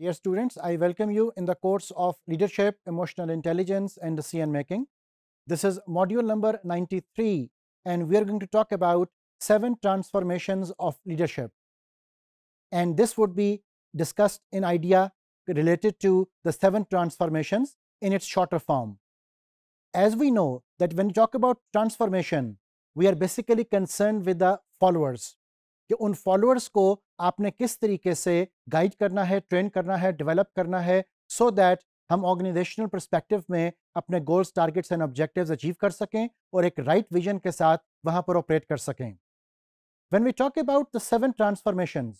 Dear students, I welcome you in the course of Leadership, Emotional Intelligence and Decision Making. This is module number 93 and we are going to talk about seven transformations of leadership. And this would be discussed in idea related to the seven transformations in its shorter form. As we know that when we talk about transformation, we are basically concerned with the followers. कि उन followers को आपने किस तरीके से guide करना है train करना है डेवलप करना है सो so दैट हम ऑर्गेनाइजेशनल परस्पेक्टिव में अपने goals targets and objective achieve कर सकें और एक राइट right विजन के साथ वहां पर ऑपरेट कर सकें when we talk about the seven transformation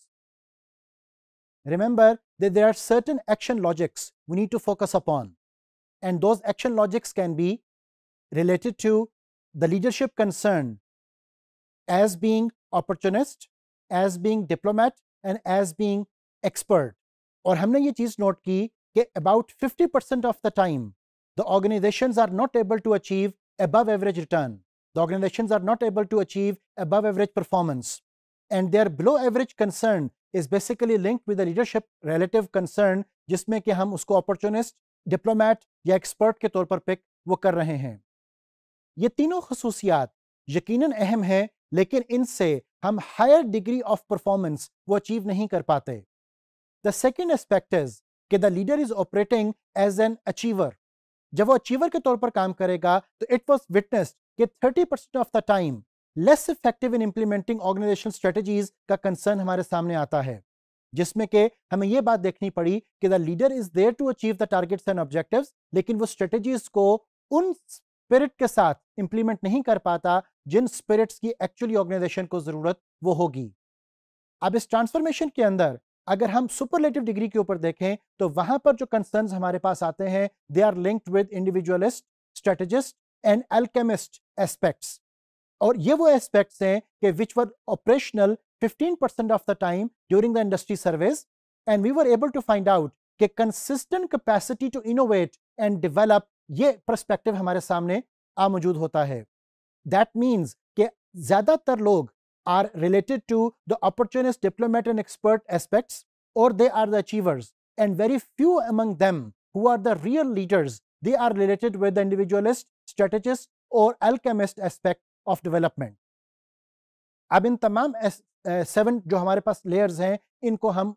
remember they there are certain action logics we need to focus upon and those action logics can be related to the leadership concern as being opportunist as being diplomat and as being expert और हमने ये चीज note की कि about 50% percent of the time the organization are not able to achieve above average return the organization are not able to achieve above average performance and their below average concern is basically link with the leadership relative concern जिसमें कि हम उसको opportunist diplomat या expert के तौर पर pick वो कर रहे हैं ये तीनों खसूसियात यकीनन अहम हैं लेकिन इनसे हम हायर डिग्री ऑफ परफॉर्मेंस वो अचीव नहीं कर पाते द सेकेंड एस्पेक्ट इज कि the leader is operating as an achiever जब वो अचीवर के तौर पर काम करेगा तो इट वॉज विटनेस्ड कि 30 percent of the time less effective in implementing organization strategies का कंसर्न हमारे सामने आता है जिसमें के हमें यह बात देखनी पड़ी कि the leader is there to achieve the targets and objectives लेकिन वो स्ट्रेटेजीज को उन स्पिरिट के साथ इंप्लीमेंट नहीं कर पाता जिन स्पिरिट्स की एक्चुअली ऑर्गेनाइजेशन को जरूरत वो होगी अब इस ट्रांसफॉर्मेशन के अंदर अगर हम सुपरलेटिव डिग्री के ऊपर देखें तो वहां पर जो कंसर्न हमारे पास आते हैं they are linked with individualist strategist and alchemist aspects और ये वो एस्पेक्ट्स हैं कि which were operational 15% of the time during the industry service and we were able to find out कि consistent capacity to innovate and develop ये perspective हमारे सामने आ मौजूद होता है दैट मीन्स के ज़्यादातर लोग are related to the opportunist diplomat and expert aspects और they are the achievers and very few among them who are the real leaders they are related with the individualist strategist और alchemist aspect of development अब इन तमाम seven जो हमारे पास layers हैं इनको हम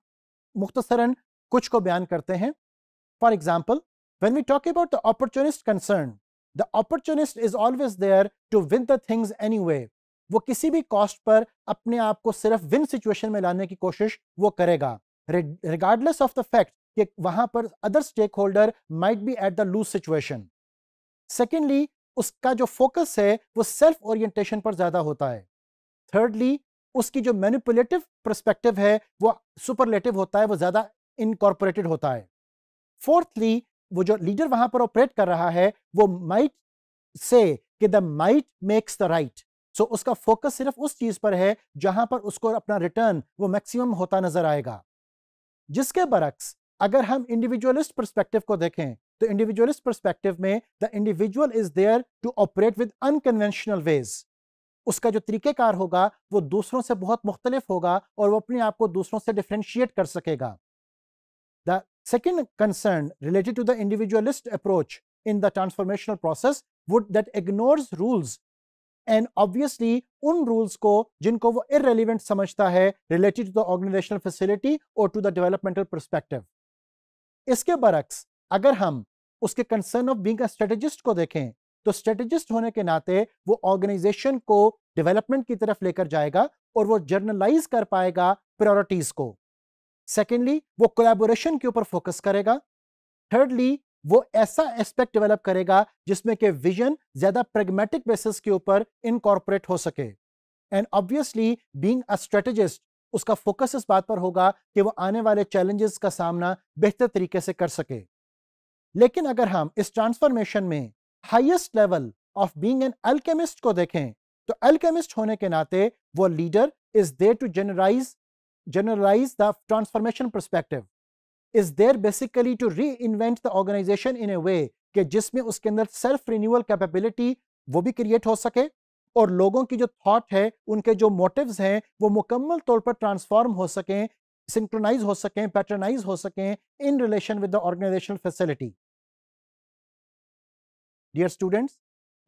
मुख्तसरन कुछ को बयान करते हैं for example When we talk about the opportunist concern, the opportunist is always there to win the things anyway. वो किसी भी कॉस्ट पर अपने आप को सिर्फ विन सिचुएशन में लाने की कोशिश वो करेगा रिगार्डलेस ऑफ द फैक्ट कि वहां पर other stakeholder might be at the lose situation secondly उसका जो फोकस है वो सेल्फ ओरिएंटेशन पर ज्यादा होता है थर्डली उसकी जो मैनिपुलेटिव परस्पेक्टिव है वो सुपरलेटिव होता है वो ज्यादा इनकॉर्पोरेटेड होता है फोर्थली वो जो लीडर वहां पर ऑपरेट कर रहा है वो माइट से कि the might makes the right so उसका फोकस सिर्फ उस चीज पर है जहां पर उसको अपना रिटर्न वो मैक्सिमम होता नजर आएगा जिसके बरक्स अगर हम इंडिविजुअलिस्ट परस्पेक्टिव को देखें तो इंडिविजुअलिस्ट परस्पेक्टिव में the individual is there to operate with unconventional ways उसका जो तरीक़ेकार होगा वो दूसरों से बहुत मुख्तलिफ होगा और वो अपने आप को दूसरों से डिफ्रेंशिएट कर सकेगा the Second concern related to the individualist approach in the transformational process would that ignores rules and obviously उन रूल्स को जिनको वो इरेलीवेंट समझता है related to the organizational facility और टू द डेवलपमेंटल परस्पेक्टिव इसके बरक्स अगर हम उसके of being a strategist को देखें तो स्ट्रेटेजिस्ट होने के नाते वो ऑर्गेनाइजेशन को डेवलपमेंट की तरफ लेकर जाएगा और वो जर्नलाइज कर पाएगा प्रायोरिटीज को सेकेंडली वो कोलेबोरेशन के ऊपर फोकस करेगा थर्डली वो ऐसा एस्पेक्ट डेवलप करेगा जिसमें कि विजन ज्यादा प्रेगमेटिक बेसिस के ऊपर इनकॉर्पोरेट हो सके and obviously being a strategist उसका फोकस इस बात पर होगा कि वो आने वाले चैलेंजेस का सामना बेहतर तरीके से कर सके लेकिन अगर हम इस ट्रांसफॉर्मेशन में highest level of being an alchemist को देखें तो अल्केमिस्ट होने के नाते वो leader is there to generalize generalize the transformation perspective is there basically to reinvent the organization in a way कि जिसमें उसके अंदर सेल्फ रिन्यूअल कैपेबिलिटी वो भी क्रिएट हो सके और लोगों की जो थॉट है उनके जो मोटिव्स हैं वो मुकम्मल तौर पर ट्रांसफॉर्म हो सकें सिंक्रोनाइज हो सकें पैटर्नाइज हो सकें in relation with the organizational facility dear students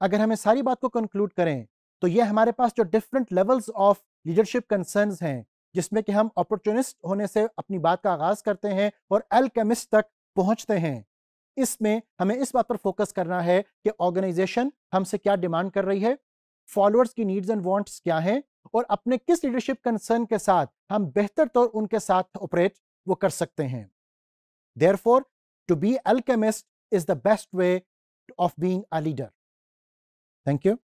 अगर हमें सारी बात को कंक्लूड करें तो ये हमारे पास जो different levels of leadership concerns हैं जिसमें कि हम अपॉर्चुनिस्ट होने से अपनी बात का आगाज करते हैं और एलकेमिस्ट तक पहुंचते हैं इसमें हमें इस बात पर फोकस करना है कि ऑर्गेनाइजेशन हमसे क्या डिमांड कर रही है फॉलोअर्स की नीड्स एंड वांट्स क्या हैं और अपने किस लीडरशिप कंसर्न के साथ हम बेहतर तौर उनके साथ ऑपरेट वो कर सकते हैं therefore to be alchemist is the best way of being a leader thank you